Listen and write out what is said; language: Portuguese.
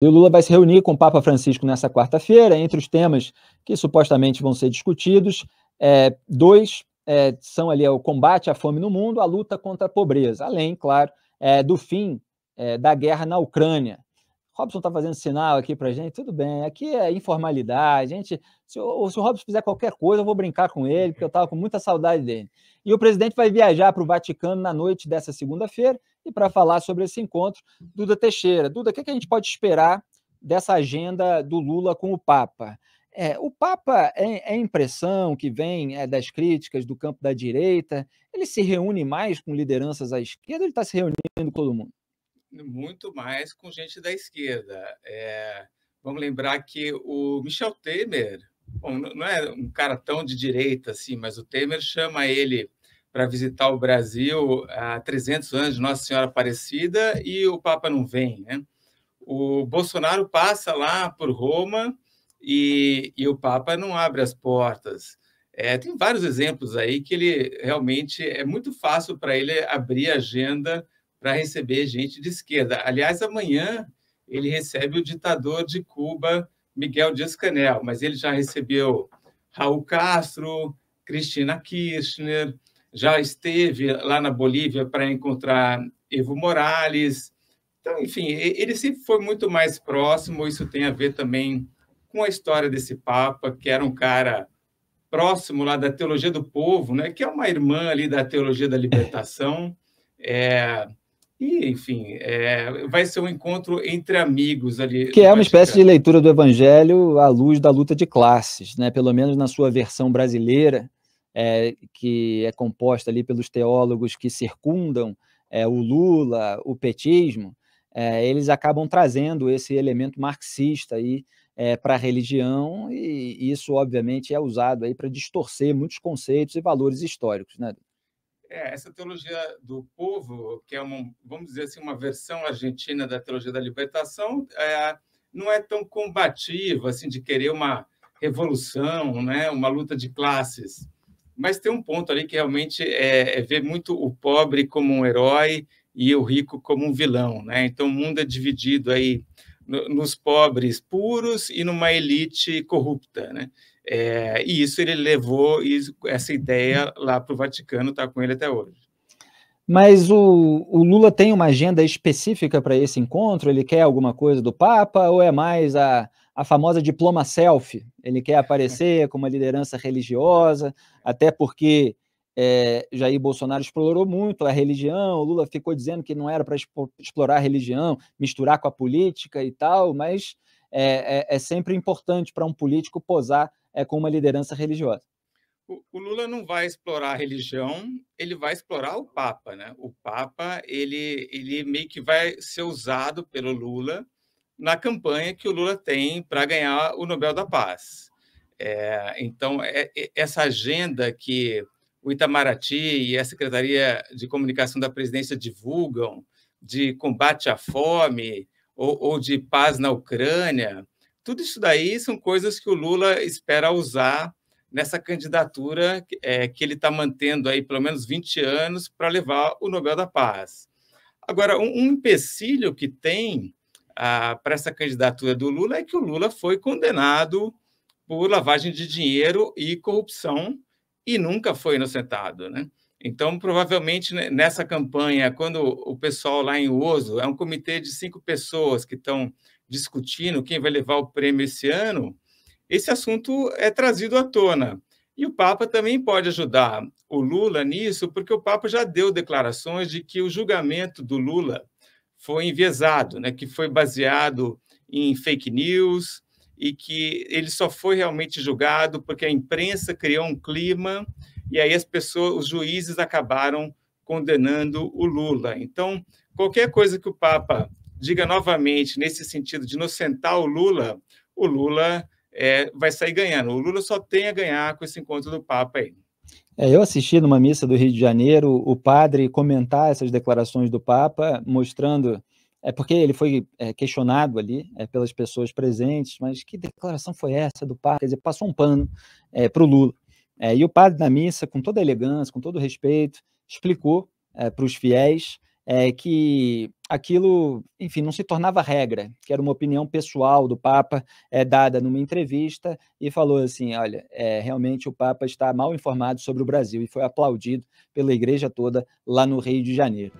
E o Lula vai se reunir com o Papa Francisco nessa quarta-feira. Entre os temas que supostamente vão ser discutidos, é, dois é, são ali é, o combate à fome no mundo, a luta contra a pobreza, além, claro, é, do fim é, da guerra na Ucrânia. Robson está fazendo sinal aqui para gente, tudo bem, aqui é informalidade, gente, se, o, se o Robson fizer qualquer coisa, eu vou brincar com ele, porque eu estava com muita saudade dele. E o presidente vai viajar para o Vaticano na noite dessa segunda-feira e para falar sobre esse encontro, Duda Teixeira. Duda, o que, é que a gente pode esperar dessa agenda do Lula com o Papa? É, o Papa é, é impressão que vem é, das críticas do campo da direita. Ele se reúne mais com lideranças à esquerda ou ele está se reunindo com todo mundo? Muito mais com gente da esquerda. É, vamos lembrar que o Michel Temer, bom, não é um cara tão de direita assim, mas o Temer chama ele para visitar o Brasil há 300 anos de Nossa Senhora Aparecida e o Papa não vem. Né? O Bolsonaro passa lá por Roma e, e o Papa não abre as portas. É, tem vários exemplos aí que ele realmente é muito fácil para ele abrir agenda para receber gente de esquerda. Aliás, amanhã ele recebe o ditador de Cuba, Miguel Dias-Canel, mas ele já recebeu Raul Castro, Cristina Kirchner, já esteve lá na Bolívia para encontrar Evo Morales. Então, enfim, ele sempre foi muito mais próximo, isso tem a ver também com a história desse Papa, que era um cara próximo lá da teologia do povo, né, que é uma irmã ali da teologia da libertação. É, e, enfim, é, vai ser um encontro entre amigos ali. Que é uma espécie de leitura do Evangelho à luz da luta de classes, né? pelo menos na sua versão brasileira é, que é composta ali pelos teólogos que circundam é, o Lula, o petismo, é, eles acabam trazendo esse elemento marxista aí é, para a religião e isso obviamente é usado aí para distorcer muitos conceitos e valores históricos, né? É, essa teologia do povo, que é uma, vamos dizer assim, uma versão argentina da teologia da libertação, é, não é tão combativa assim de querer uma revolução, né, uma luta de classes. Mas tem um ponto ali que realmente é, é ver muito o pobre como um herói e o rico como um vilão, né? Então o mundo é dividido aí no, nos pobres puros e numa elite corrupta, né? É, e isso ele levou isso, essa ideia lá para o Vaticano, está com ele até hoje. Mas o, o, Lula tem uma agenda específica para esse encontro? Ele quer alguma coisa do Papa ou é mais a, a famosa diploma selfie. Ele quer aparecer como uma liderança religiosa, até porque é, Jair Bolsonaro explorou muito a religião, o Lula ficou dizendo que não era para explorar a religião, misturar com a política e tal, mas é, é, é sempre importante para um político posar é, com uma liderança religiosa. O, o Lula não vai explorar a religião, ele vai explorar o Papa, né? O Papa ele ele meio que vai ser usado pelo Lula na campanha que o Lula tem para ganhar o Nobel da Paz. É, então, é, é, essa agenda que o Itamaraty e a Secretaria de Comunicação da Presidência divulgam de combate à fome ou, ou de paz na Ucrânia, tudo isso daí são coisas que o Lula espera usar nessa candidatura é, que ele está mantendo aí pelo menos 20 anos para levar o Nobel da Paz. Agora, um, um empecilho que tem para essa candidatura do Lula é que o Lula foi condenado por lavagem de dinheiro e corrupção e nunca foi inocentado, né? Então, provavelmente né, nessa campanha, quando o pessoal lá em Oso é um comitê de cinco pessoas que estão discutindo quem vai levar o prêmio esse ano, esse assunto é trazido à tona. E o Papa também pode ajudar o Lula nisso, porque o Papa já deu declarações de que o julgamento do Lula foi enviesado, né, que foi baseado em fake news e que ele só foi realmente julgado porque a imprensa criou um clima e aí as pessoas, os juízes acabaram condenando o Lula. Então, qualquer coisa que o Papa diga novamente nesse sentido de inocentar o Lula, o Lula é, vai sair ganhando. O Lula só tem a ganhar com esse encontro do Papa aí. É, eu assisti numa missa do Rio de Janeiro o padre comentar essas declarações do Papa, mostrando. É porque ele foi é, questionado ali é, pelas pessoas presentes, mas que declaração foi essa do Papa? Quer dizer, passou um pano é, para o Lula. É, e o padre, na missa, com toda a elegância, com todo o respeito, explicou é, para os fiéis é, que aquilo, enfim, não se tornava regra, que era uma opinião pessoal do Papa, é, dada numa entrevista, e falou assim: olha, é, realmente o Papa está mal informado sobre o Brasil, e foi aplaudido pela igreja toda lá no Rio de Janeiro.